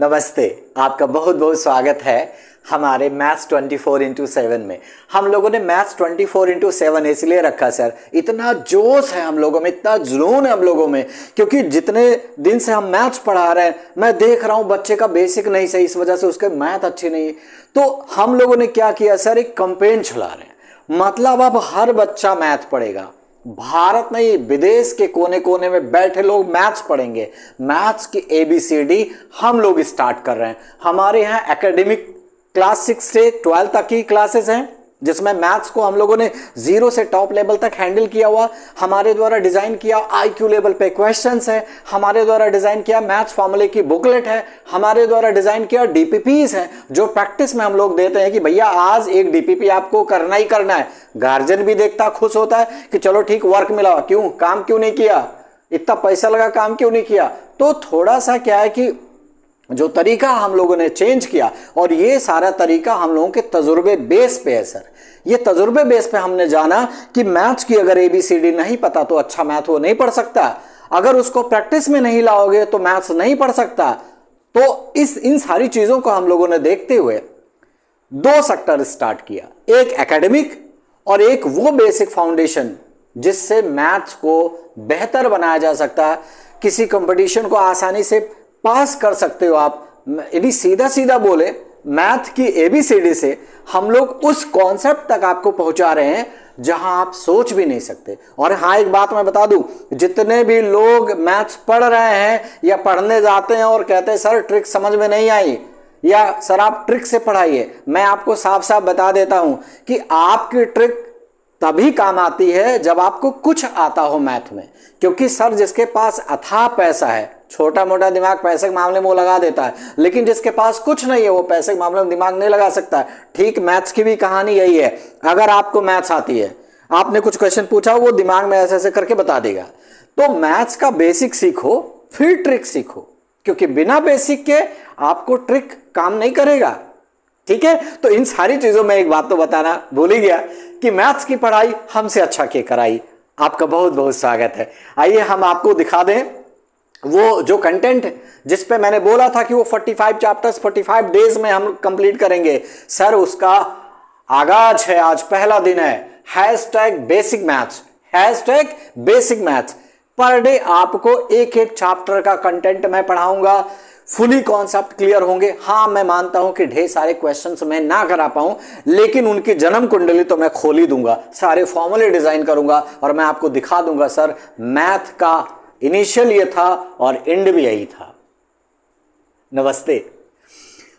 नमस्ते आपका बहुत बहुत स्वागत है हमारे मैथ्स 24 फोर इंटू सेवन में हम लोगों ने मैथ्स 24 फोर इंटू सेवन इसलिए रखा सर इतना जोश है हम लोगों में इतना जुनून है हम लोगों में क्योंकि जितने दिन से हम मैथ्स पढ़ा रहे हैं मैं देख रहा हूँ बच्चे का बेसिक नहीं सही इस वजह से उसके मैथ अच्छे नहीं तो हम लोगों ने क्या किया सर एक कंपेन छुला रहे हैं मतलब अब हर बच्चा मैथ पढ़ेगा भारत नहीं विदेश के कोने कोने में बैठे लोग मैथ्स पढ़ेंगे मैथ्स की एबीसीडी हम लोग स्टार्ट कर रहे हैं हमारे यहाँ एकेडमिक क्लास सिक्स से ट्वेल्थ तक की क्लासेस हैं जिसमें मैथ्स को हम लोगों ने जीरो से टॉप लेवल तक हैंडल किया हुआ हमारे द्वारा डिजाइन किया आईक्यू लेवल पे क्वेश्चंस है हमारे द्वारा डिजाइन किया मैथ्स फॉर्मूले की बुकलेट है हमारे द्वारा डिजाइन किया डीपीपीज है जो प्रैक्टिस में हम लोग देते हैं कि भैया आज एक डीपीपी आपको करना ही करना है गार्जियन भी देखता खुश होता है कि चलो ठीक वर्क मिला क्यों काम क्यों नहीं किया इतना पैसा लगा काम क्यों नहीं किया तो थोड़ा सा क्या है कि जो तरीका हम लोगों ने चेंज किया और ये सारा तरीका हम लोगों के तजुर्बे बेस पे है सर ये तजुर्बे बेस पे हमने जाना कि मैथ्स की अगर ए बी सी डी नहीं पता तो अच्छा मैथ वो नहीं पढ़ सकता अगर उसको प्रैक्टिस में नहीं लाओगे तो मैथ्स नहीं पढ़ सकता तो इस इन सारी चीज़ों को हम लोगों ने देखते हुए दो सेक्टर स्टार्ट किया एक एकेडमिक और एक वो बेसिक फाउंडेशन जिससे मैथ्स को बेहतर बनाया जा सकता है किसी कंपटीशन को आसानी से पास कर सकते हो आप यदि सीधा सीधा बोले मैथ की एबीसीडी से हम लोग उस कॉन्सेप्ट तक आपको पहुंचा रहे हैं जहां आप सोच भी नहीं सकते और हाँ एक बात मैं बता दूं जितने भी लोग मैथ्स पढ़ रहे हैं या पढ़ने जाते हैं और कहते हैं सर ट्रिक समझ में नहीं आई या सर आप ट्रिक से पढ़ाइए मैं आपको साफ साफ बता देता हूं कि आपकी ट्रिक तभी काम आती है जब आपको कुछ आता हो मैथ में क्योंकि सर जिसके पास अथाह पैसा है छोटा मोटा दिमाग पैसे के मामले में वो लगा देता है लेकिन जिसके पास कुछ नहीं है वो पैसे के मामले में दिमाग नहीं लगा सकता है ठीक मैथ्स की भी कहानी यही है अगर आपको मैथ्स आती है आपने कुछ क्वेश्चन पूछा वो दिमाग में ऐसे ऐसे करके बता देगा तो मैथ्स का बेसिक सीखो फिर ट्रिक सीखो क्योंकि बिना बेसिक के आपको ट्रिक काम नहीं करेगा ठीक है तो इन सारी चीजों में एक बात तो बताना भूल ही गया कि मैथ्स की पढ़ाई हमसे अच्छा के कराई आपका बहुत बहुत स्वागत है आइए हम आपको दिखा दें वो जो कंटेंट जिस पे मैंने बोला था कि वो 45 चैप्टर्स 45 डेज में हम कंप्लीट करेंगे सर उसका आगाज है आज पहला दिन है hashtag basic maths hash tag basic maths per day आपको एक एक चैप्टर का कंटेंट मैं पढ़ाऊंगा फुली कॉन्सेप्ट क्लियर होंगे हाँ मैं मानता हूं कि ढेर सारे क्वेश्चंस मैं ना करा पाऊं लेकिन उनकी जन्म कुंडली तो मैं खोली दूंगा सारे फॉर्मूले डिजाइन करूंगा और मैं आपको दिखा दूंगा सर मैथ का इनिशियल ये था और एंड भी यही था नमस्ते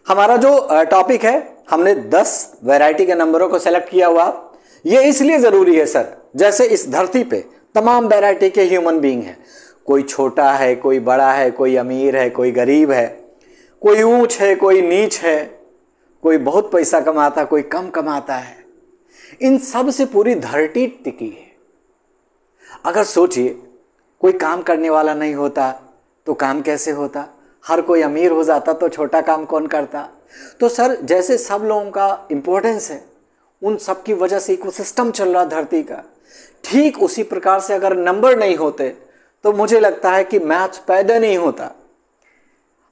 हमारा जो टॉपिक है हमने 10 वैरायटी के नंबरों को सेलेक्ट किया हुआ ये इसलिए जरूरी है सर जैसे इस धरती पे तमाम वैरायटी के ह्यूमन बींग हैं कोई छोटा है कोई बड़ा है कोई अमीर है कोई गरीब है कोई ऊंच है कोई नीच है कोई बहुत पैसा कमाता कोई कम कमाता है इन सब से पूरी धरती टिकी है अगर सोचिए कोई काम करने वाला नहीं होता तो काम कैसे होता हर कोई अमीर हो जाता तो छोटा काम कौन करता तो सर जैसे सब लोगों का इंपॉर्टेंस है उन सब की वजह से इकोसिस्टम चल रहा धरती का ठीक उसी प्रकार से अगर नंबर नहीं होते तो मुझे लगता है कि मैथ्स पैदा नहीं होता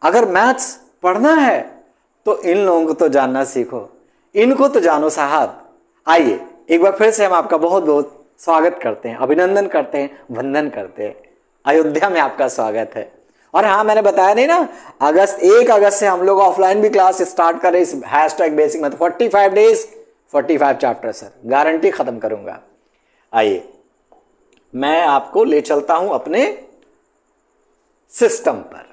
अगर मैथ्स पढ़ना है तो इन लोगों को तो जानना सीखो इनको तो जानो साहब आइए एक बार फिर से हम आपका बहुत बहुत स्वागत करते हैं अभिनंदन करते हैं वंदन करते हैं अयोध्या में आपका स्वागत है और हाँ मैंने बताया नहीं ना अगस्त एक अगस्त से हम लोग ऑफलाइन भी क्लास स्टार्ट कर रहे इस हैश टैग बेसिक मतलब forty five days forty five chapter sir guarantee खत्म करूंगा आइए मैं आपको ले चलता हूं अपने सिस्टम पर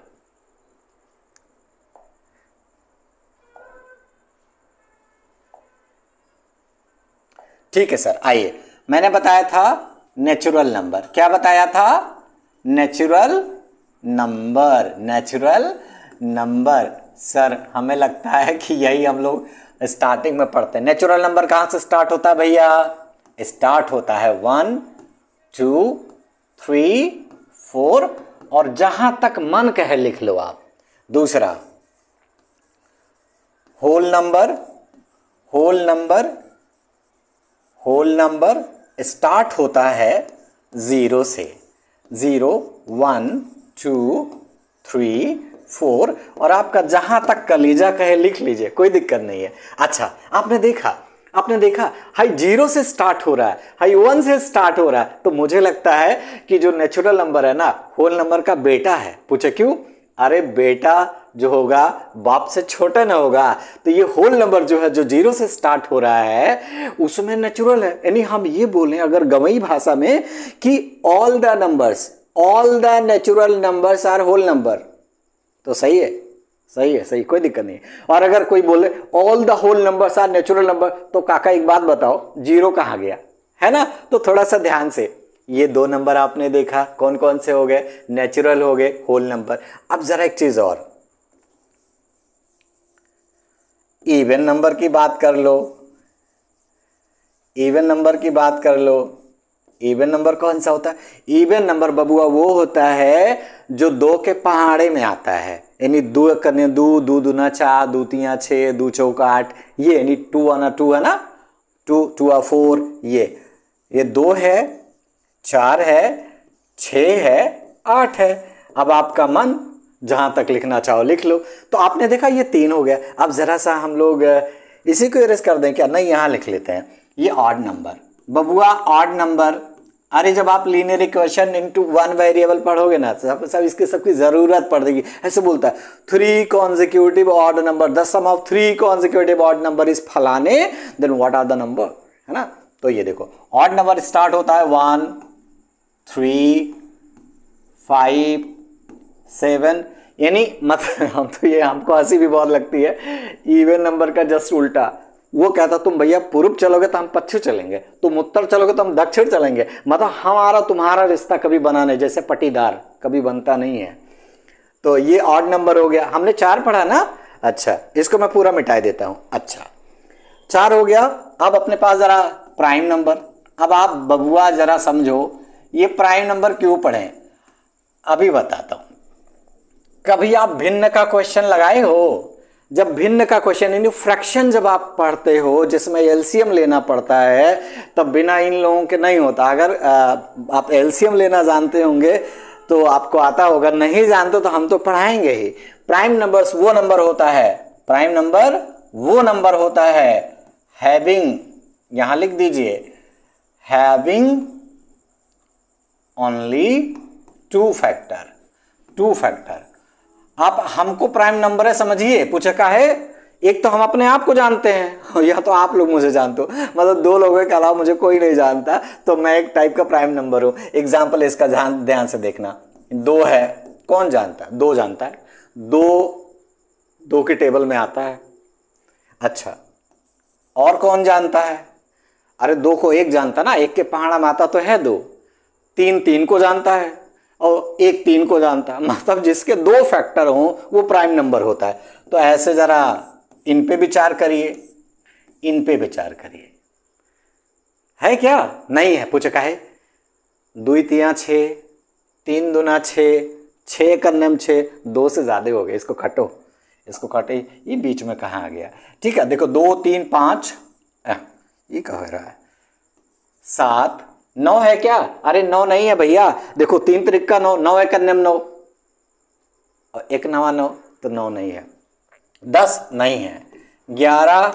ठीक है सर आइए मैंने बताया था नेचुरल नंबर क्या बताया था natural number natural number sir हमें लगता है कि यही हम लोग स्टार्टिंग में पढ़ते हैं नेचुरल नंबर कहां से स्टार्ट होता है भैया स्टार्ट होता है वन टू थ्री फोर और जहां तक मन कहे लिख लो आप दूसरा whole number whole number whole number start होता है ज़ीरो से zero one two three four और आपका जहां तक कलीजा कहे लिख लीजिए कोई दिक्कत नहीं है अच्छा आपने देखा आपने देखा हाई जीरो से स्टार्ट हो रहा है हाई वन से स्टार्ट हो रहा है तो मुझे लगता है कि जो नेचुरल नंबर है ना होल नंबर का बेटा है पूछे क्यों अरे बेटा जो होगा बाप से छोटा ना होगा तो ये होल नंबर जो है जो जीरो से स्टार्ट हो रहा है उसमें नेचुरल है यानी हम ये बोलें अगर गवई भाषा में कि all the numbers all the natural numbers are whole number तो सही है सही है सही कोई दिक्कत नहीं और अगर कोई बोले all the whole numbers are natural number तो काका एक बात बताओ जीरो कहाँ गया है ना तो थोड़ा सा ध्यान से ये दो नंबर आपने देखा कौन कौन से हो गए नेचुरल हो गए होल नंबर अब जरा एक चीज और इवन नंबर की बात कर लो इवन नंबर की बात कर लो इवन नंबर कौन सा होता है इवन नंबर बबुआ वो होता है जो दो के पहाड़े में आता है यानी दो करने दो दो दूना चार दो तिया छः दो चौका आठ ये यानी टू आना टू है ना टू टू आ फोर ये ये दो है चार है छ है आठ है अब आपका मन जहाँ तक लिखना चाहो लिख लो तो आपने देखा ये तीन हो गया अब ज़रा सा हम लोग इसी को इरेज कर दें क्या नहीं यहाँ लिख लेते हैं ये ऑड नंबर बबुआ ऑड नंबर अरे जब आप linear equation into one variable पढ़ोगे ना सब सब इसके सबकी ज़रूरत पड़ जाएगी ऐसे बोलता है three consecutive odd number the sum of three consecutive odd number is फलाने then what are the number है ना तो ये देखो ऑर्ड नंबर स्टार्ट होता है वन थ्री फाइव सेवन यानी मतलब हम तो ये हमको हंसी भी बहुत लगती है इवन नंबर का जस्ट उल्टा वो कहता तुम भैया पूर्व चलोगे तो हम पश्चिम चलेंगे तुम उत्तर चलोगे तो हम दक्षिण चलेंगे मतलब हमारा तुम्हारा रिश्ता कभी बना नहीं जैसे पटीदार कभी बनता नहीं है तो ये ऑड नंबर हो गया हमने चार पढ़ा ना अच्छा इसको मैं पूरा मिटाई देता हूँ अच्छा चार हो गया अब अपने पास ज़रा प्राइम नंबर अब आप बबुआ ज़रा समझो ये प्राइम नंबर क्यों पढ़े अभी बताता हूं कभी आप भिन्न का क्वेश्चन लगाए हो जब भिन्न का क्वेश्चन यानी फ्रैक्शन जब आप पढ़ते हो जिसमें एलसीएम लेना पड़ता है तब बिना इन लोगों के नहीं होता अगर आप एलसीएम लेना जानते होंगे तो आपको आता होगा नहीं जानते तो हम तो पढ़ाएंगे ही प्राइम नंबर्स वो नंबर होता है प्राइम नंबर वो नंबर होता है हैविंग यहां लिख दीजिए having only two factor two factor आप हमको प्राइम नंबर है समझिए पूछका है एक तो हम अपने आप को जानते हैं या तो आप लोग मुझे जानते हो मतलब दो लोगों के अलावा मुझे कोई नहीं जानता तो मैं एक टाइप का प्राइम नंबर हूं एग्जाम्पल इसका ध्यान ध्यान से देखना दो है कौन जानता है दो जानता है दो दो के टेबल में आता है अच्छा और कौन जानता है अरे दो को एक जानता ना एक के पहाड़ा माता तो है दो तीन तीन को जानता है और एक तीन को जानता है मतलब जिसके दो फैक्टर हों वो प्राइम नंबर होता है तो ऐसे ज़रा इन पे विचार करिए इन पे विचार करिए है क्या नहीं है पूछ का है दुई तिया छ तीन दुना छः छः करने दो से ज़्यादा हो गए इसको खटो इसको काटे ये बीच में कहाँ आ गया ठीक है देखो दो तीन पाँच ये कह रहा है सात नौ है क्या अरे नौ नहीं है भैया देखो तीन तरीक का नौ नौ एक अन्यम नौ और एक नवा नौ तो नौ नहीं है दस नहीं है ग्यारह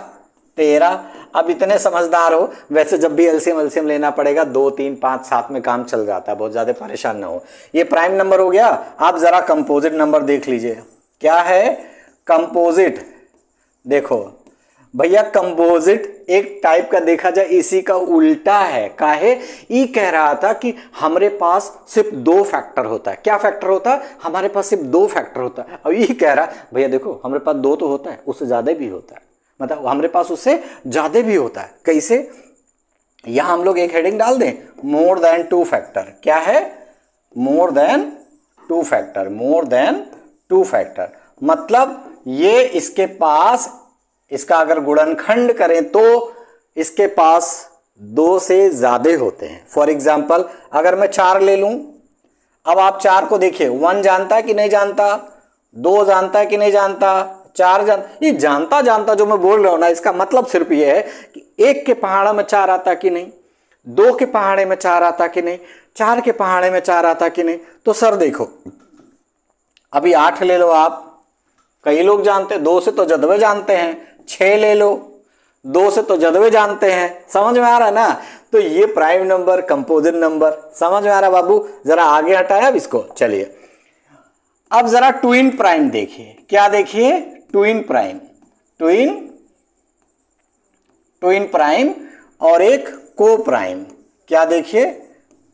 तेरह अब इतने समझदार हो वैसे जब भी एल्सियम एल्सियम लेना पड़ेगा दो तीन पाँच सात में काम चल जाता है बहुत ज़्यादा परेशान ना हो ये प्राइम नंबर हो गया आप ज़रा कंपोजिट नंबर देख लीजिए क्या है कंपोजिट देखो भैया कंपोजिट एक टाइप का देखा जाए इसी का उल्टा है काहे ई कह रहा था कि हमारे पास सिर्फ दो फैक्टर होता है क्या फैक्टर होता है हमारे पास सिर्फ दो फैक्टर होता है और ई कह रहा भैया देखो हमारे पास दो तो होता है उससे ज़्यादा भी होता है मतलब हमारे पास उससे ज़्यादा भी होता है कैसे यहां हम लोग एक हेडिंग डाल दें मोर देन टू फैक्टर क्या है more than two factor more than two factor मतलब ये इसके पास इसका अगर गुणनखंड करें तो इसके पास दो से ज़्यादा होते हैं फॉर एग्जाम्पल अगर मैं चार ले लू अब आप चार को देखिए वन जानता है कि नहीं जानता दो जानता है कि नहीं जानता चार जान ये जानता जानता जो मैं बोल रहा हूं ना इसका मतलब सिर्फ ये है कि एक के पहाड़ा में चार आता कि नहीं दो के पहाड़े में चार आता कि नहीं चार के पहाड़े में चार आता कि नहीं तो सर देखो अभी आठ ले लो आप कई लोग जानते दो से तो जदवे जानते हैं छः ले लो दो से तो जदवे जानते हैं समझ में आ रहा है ना तो ये प्राइम नंबर कंपोजिट नंबर समझ में आ रहा बाबू जरा आगे हटाया अब इसको चलिए अब जरा ट्विन प्राइम देखिए क्या देखिए twin prime twin twin prime और एक को प्राइम क्या देखिए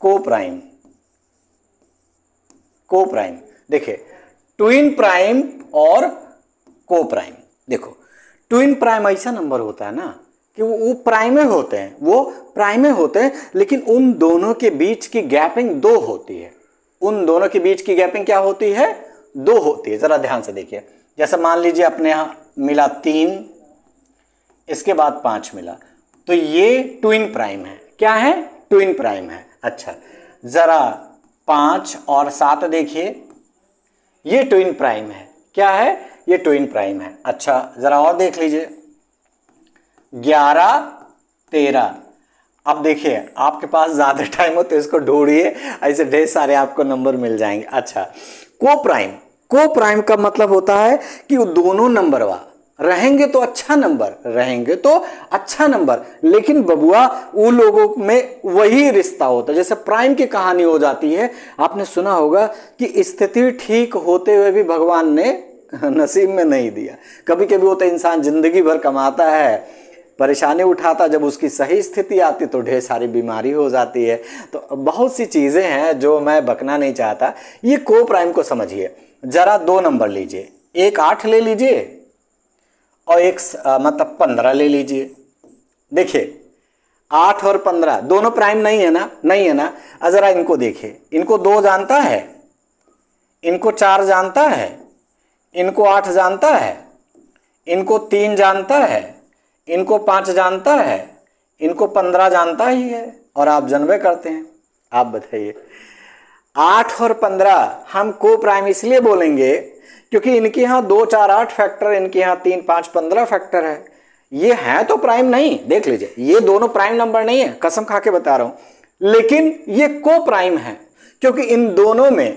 को प्राइम को प्राइम देखिए ट्विन प्राइम और को प्राइम देखो ट्विन प्राइम ऐसा नंबर होता है ना कि वो, वो प्राइमे होते हैं वो प्राइमे होते हैं लेकिन उन दोनों के बीच की गैपिंग दो होती है उन दोनों के बीच की गैपिंग क्या होती है दो होती है ज़रा ध्यान से देखिए जैसे मान लीजिए अपने यहां मिला तीन इसके बाद पांच मिला तो ये ट्विन प्राइम है क्या है ट्विन प्राइम है अच्छा ज़रा पांच और सात देखिए ये ट्विन प्राइम है क्या है ये ट्विन प्राइम है अच्छा ज़रा और देख लीजिए ग्यारह तेरह अब देखिए आपके पास ज़्यादा टाइम हो तो इसको ढूंढिए ऐसे ढेर सारे आपको नंबर मिल जाएंगे अच्छा को प्राइम को प्राइम का मतलब होता है कि वो दोनों नंबर वा रहेंगे तो अच्छा नंबर रहेंगे तो अच्छा नंबर लेकिन बबुआ वो लोगों में वही रिश्ता होता है जैसे प्राइम की कहानी हो जाती है आपने सुना होगा कि स्थिति ठीक होते हुए भी भगवान ने नसीब में नहीं दिया कभी कभी वो तो इंसान ज़िंदगी भर कमाता है परेशानी उठाता जब उसकी सही स्थिति आती तो ढेर सारी बीमारी हो जाती है तो बहुत सी चीज़ें हैं जो मैं बकना नहीं चाहता ये को प्राइम को समझिए ज़रा दो नंबर लीजिए एक आठ ले लीजिए और एक मतलब पंद्रह ले लीजिए देखिए आठ और पंद्रह दोनों प्राइम नहीं है ना नहीं है ना ज़रा इनको देखिए इनको दो जानता है इनको चार जानता है इनको आठ जानता है इनको तीन जानता है इनको पाँच जानता है इनको पंद्रह जानता ही है और आप जन्मे करते हैं आप बताइए आठ और पंद्रह हम को प्राइम इसलिए बोलेंगे क्योंकि इनके यहाँ दो चार आठ फैक्टर इनके यहाँ तीन पाँच पंद्रह फैक्टर है ये है तो प्राइम नहीं देख लीजिए ये दोनों प्राइम नंबर नहीं है कसम खा के बता रहा हूँ लेकिन ये को प्राइम है क्योंकि इन दोनों में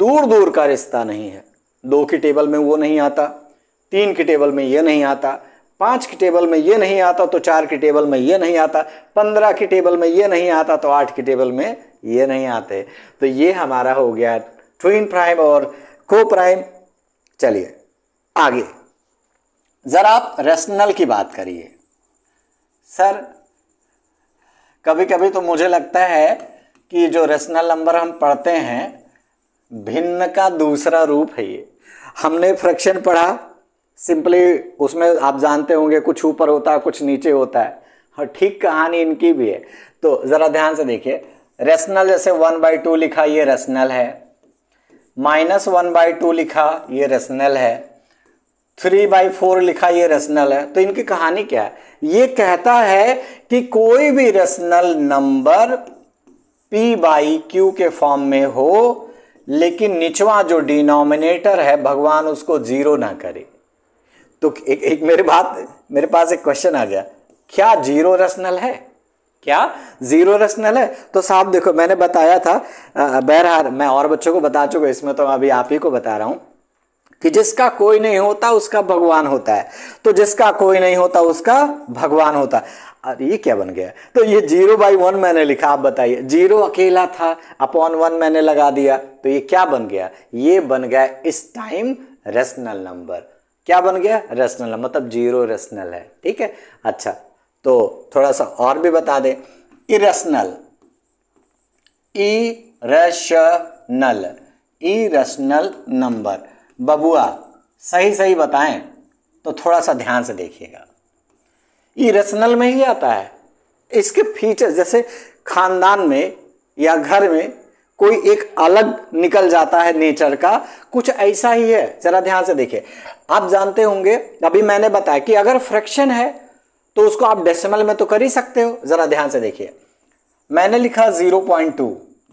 दूर दूर का रिश्ता नहीं है दो की टेबल में वो नहीं आता तीन की टेबल में ये नहीं आता पाँच की टेबल में ये नहीं आता तो चार की टेबल में ये नहीं आता पंद्रह की टेबल में ये नहीं आता तो आठ की टेबल में ये नहीं आते तो ये हमारा हो गया ट्विन प्राइम और को प्राइम चलिए आगे ज़रा आप रेशनल की बात करिए सर कभी कभी तो मुझे लगता है कि जो रेशनल नंबर हम पढ़ते हैं भिन्न का दूसरा रूप है ये हमने फ्रैक्शन पढ़ा सिंपली उसमें आप जानते होंगे कुछ ऊपर होता है कुछ नीचे होता है और हाँ, ठीक कहानी इनकी भी है तो ज़रा ध्यान से देखिए रेशनल जैसे वन बाई टू लिखा ये रेशनल है माइनस वन बाई टू लिखा ये रेशनल है थ्री बाई फोर लिखा ये रेशनल है तो इनकी कहानी क्या है ये कहता है कि कोई भी rational number P by Q के फॉर्म में हो लेकिन निचवा जो डिनोमिनेटर है भगवान उसको जीरो ना करे तो एक, एक मेरे बात मेरे पास एक क्वेश्चन आ गया क्या जीरो रसनल है क्या जीरो रसनल है तो साहब देखो मैंने बताया था बहरहाल मैं और बच्चों को बता चुका इसमें तो अभी आप ही को बता रहा हूं कि जिसका कोई नहीं होता उसका भगवान होता है तो जिसका कोई नहीं होता उसका भगवान होता अरे ये क्या बन गया तो ये जीरो बाई वन मैंने लिखा आप बताइए जीरो अकेला था अपॉन वन मैंने लगा दिया तो ये क्या बन गया ये बन गया इस टाइम रेशनल नंबर क्या बन गया रेशनल मतलब जीरो रेशनल है ठीक है अच्छा तो थोड़ा सा और भी बता दें इरेशनल ई रेशनल नंबर बबुआ सही सही बताएं तो थोड़ा सा ध्यान से देखिएगा रेशनल में ही आता है इसके फीचर जैसे खानदान में या घर में कोई एक अलग निकल जाता है नेचर का कुछ ऐसा ही है जरा ध्यान से देखिए आप जानते होंगे अभी मैंने बताया कि अगर फ्रैक्शन है तो उसको आप डेसिमल में तो कर ही सकते हो जरा ध्यान से देखिए मैंने लिखा 0.2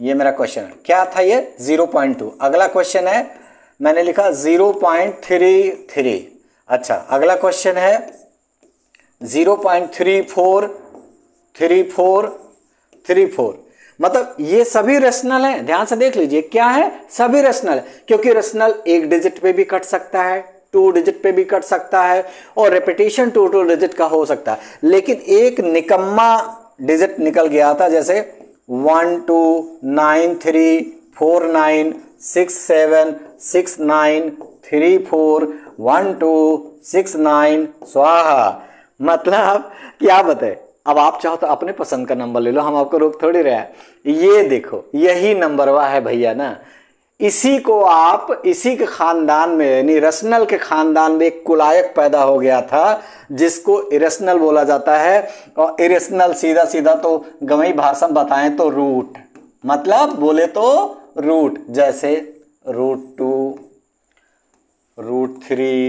ये मेरा क्वेश्चन है क्या था ये 0.2 अगला क्वेश्चन है मैंने लिखा 0.33 अच्छा अगला क्वेश्चन है zero point three four three four three four मतलब ये सभी रेशनल है ध्यान से देख लीजिए क्या है सभी रेशनल क्योंकि रेशनल एक डिजिट पे भी कट सकता है टू डिजिट पे भी कट सकता है और रिपीटेशन टू टू डिजिट का हो सकता है लेकिन एक निकम्मा डिजिट निकल गया था जैसे one two nine three four nine six seven six nine three four one two six nine स्वाहा मतलब क्या बताए अब आप चाहो तो अपने पसंद का नंबर ले लो हम आपको रोक थोड़ी रहे ये देखो यही नंबरवा है भैया ना इसी को आप इसी के खानदान में यानी रसनल के खानदान में एक कुलायक पैदा हो गया था जिसको इरेशनल बोला जाता है और इरेशनल सीधा सीधा तो गवई भाषा बताएं तो रूट मतलब बोले तो रूट जैसे root two root three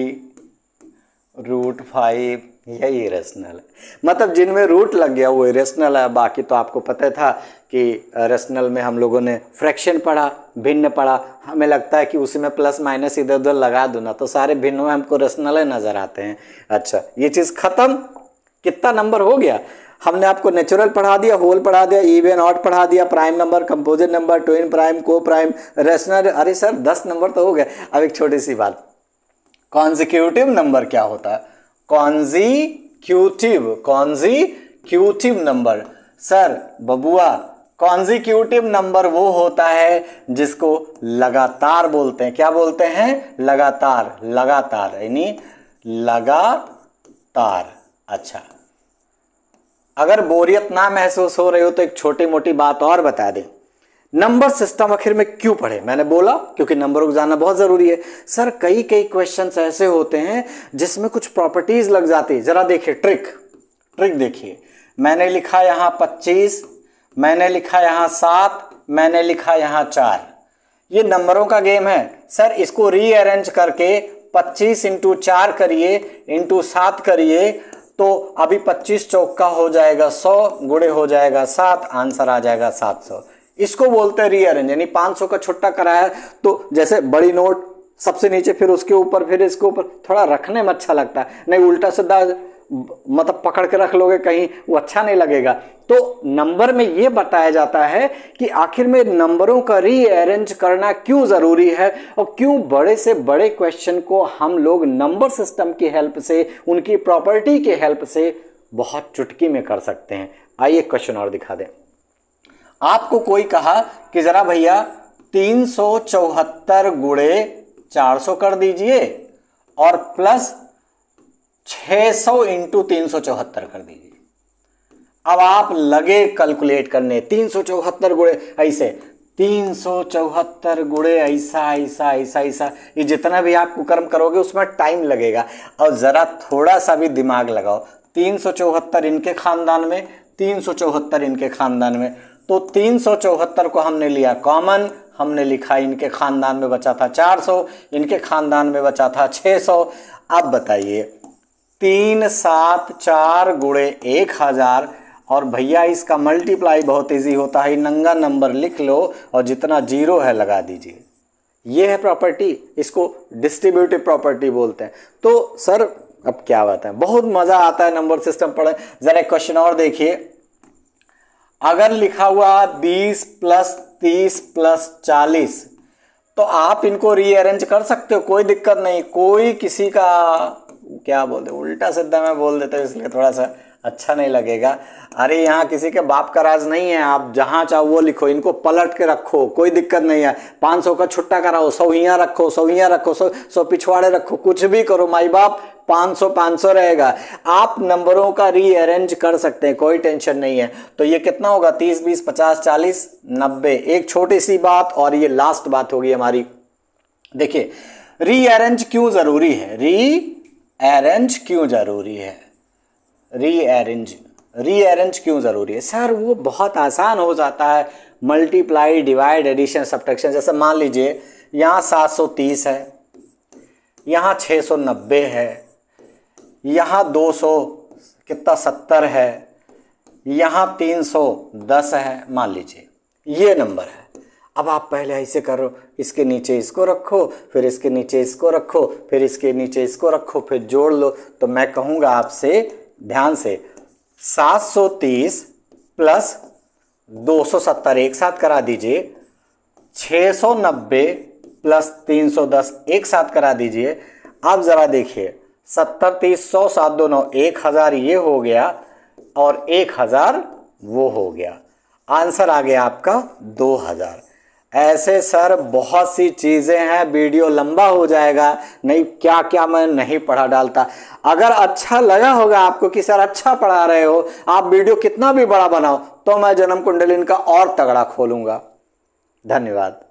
root five यही रेशनल है मतलब जिनमें रूट लग गया वो रेशनल है बाकी तो आपको पता था कि रेशनल में हम लोगों ने फ्रैक्शन पढ़ा भिन्न पढ़ा हमें लगता है कि उसी में प्लस माइनस इधर उधर लगा दो ना तो सारे भिन्न में हमको रेशनल नज़र आते हैं अच्छा ये चीज़ ख़त्म कितना नंबर हो गया हमने आपको नेचुरल पढ़ा दिया होल पढ़ा दिया ईवे नॉट पढ़ा दिया prime number composite number twin prime coprime rational अरे सर दस नंबर तो हो गए अब एक छोटी सी बात कॉन्जिक्यूटिव नंबर क्या होता है कॉन्जिक्यूटिव कॉन्जिक्यूटिव नंबर सर बबुआ कॉन्जिक्यूटिव नंबर वो होता है जिसको लगातार बोलते हैं क्या बोलते हैं लगातार लगातार यानी लगातार अच्छा अगर बोरियत ना महसूस हो रही हो तो एक छोटी मोटी बात और बता दें नंबर सिस्टम आखिर में क्यों पढ़े मैंने बोला क्योंकि नंबरों को जानना बहुत ज़रूरी है सर कई कई क्वेश्चन ऐसे होते हैं जिसमें कुछ प्रॉपर्टीज़ लग जाती है ज़रा देखिए ट्रिक ट्रिक देखिए मैंने लिखा यहां पच्चीस मैंने लिखा यहां सात मैंने लिखा यहां चार ये नंबरों का गेम है सर इसको रीअरेंज करके पच्चीस इंटू चार करिए इंटू सात करिए तो अभी पच्चीस चौक का हो जाएगा सौ गुड़े हो जाएगा सात आंसर आ जाएगा सात सौ इसको बोलते हैं रीअरेंज यानी 500 का छुट्टा कराया तो जैसे बड़ी नोट सबसे नीचे फिर उसके ऊपर फिर इसके ऊपर थोड़ा रखने में अच्छा लगता है नहीं उल्टा सीधा मतलब पकड़ के रख लोगे कहीं वो अच्छा नहीं लगेगा तो नंबर में ये बताया जाता है कि आखिर में नंबरों का रीअरेंज करना क्यों ज़रूरी है और क्यों बड़े से बड़े क्वेश्चन को हम लोग नंबर सिस्टम की हेल्प से उनकी प्रॉपर्टी के हेल्प से बहुत चुटकी में कर सकते हैं आइए क्वेश्चन और दिखा दें आपको कोई कहा कि ज़रा भैया तीन सौ चौहत्तर गुड़े चार सौ कर दीजिए और प्लस छह सौ इंटू तीन सौ चौहत्तर कर दीजिए अब आप लगे कैलकुलेट करने तीन सौ चौहत्तर गुड़े ऐसे तीन सौ चौहत्तर गुड़े ऐसा ऐसा ऐसा ऐसा ये जितना भी आप कुकर्म करोगे उसमें टाइम लगेगा और ज़रा थोड़ा सा भी दिमाग लगाओ तीन सौ चौहत्तर इनके ख़ानदान में तीन सौ चौहत्तर इनके ख़ानदान में तो तीन को हमने लिया कॉमन हमने लिखा इनके खानदान में बचा था 400 इनके खानदान में बचा था 600 अब बताइए तीन सात चार गुड़े एक हज़ार और भैया इसका मल्टीप्लाई बहुत इजी होता है नंगा नंबर लिख लो और जितना जीरो है लगा दीजिए यह है प्रॉपर्टी इसको डिस्ट्रीब्यूटिव प्रॉपर्टी बोलते हैं तो सर अब क्या बात है बहुत मज़ा आता है नंबर सिस्टम पढ़े ज़रा क्वेश्चन और देखिए अगर लिखा हुआ बीस प्लस तीस प्लस चालीस तो आप इनको रीअरेंज कर सकते हो कोई दिक्कत नहीं कोई किसी का क्या बोलते उल्टा सीधा मैं बोल देता हूँ इसलिए थोड़ा सा अच्छा नहीं लगेगा अरे यहाँ किसी के बाप का राज नहीं है आप जहाँ चाहो वो लिखो इनको पलट के रखो कोई दिक्कत नहीं है पाँच सौ का छुट्टा कराओ सौ यहाँ रखो सौ यहाँ रखो सौ सौ पिछवाड़े रखो कुछ भी करो माई बाप पाँच सौ पाँच सौ रहेगा आप नंबरों का रीअरेंज कर सकते हैं कोई टेंशन नहीं है तो ये कितना होगा तीस बीस पचास चालीस नब्बे एक छोटी सी बात और ये लास्ट बात होगी हमारी देखिए रीअरेंज क्यों जरूरी है री अरेंज क्यों जरूरी है रीअरेंज रीअरेंज क्यों ज़रूरी है सर वो बहुत आसान हो जाता है मल्टीप्लाई डिवाइड एडिशन सब्ट्रैक्शन जैसे मान लीजिए यहाँ 730 है यहाँ 690 है यहाँ 200 कितना सत्तर है यहाँ 310 है मान लीजिए ये नंबर है अब आप पहले ऐसे करो इसके नीचे इसको रखो फिर इसके नीचे इसको रखो फिर इसके नीचे इसको रखो फिर जोड़ लो तो मैं कहूँगा आपसे ध्यान से 730 प्लस 270 एक साथ करा दीजिए 690 प्लस 310 एक साथ करा दीजिए आप ज़रा देखिए सत्तर तीस सौ सात दो नौ एक हज़ार ये हो गया और एक हज़ार वो हो गया आंसर आ गया आपका दो हज़ार ऐसे सर बहुत सी चीज़ें हैं वीडियो लंबा हो जाएगा नहीं क्या क्या मैं नहीं पढ़ा डालता अगर अच्छा लगा होगा आपको कि सर अच्छा पढ़ा रहे हो आप वीडियो कितना भी बड़ा बनाओ तो मैं जन्म कुंडलिन का और तगड़ा खोलूँगा धन्यवाद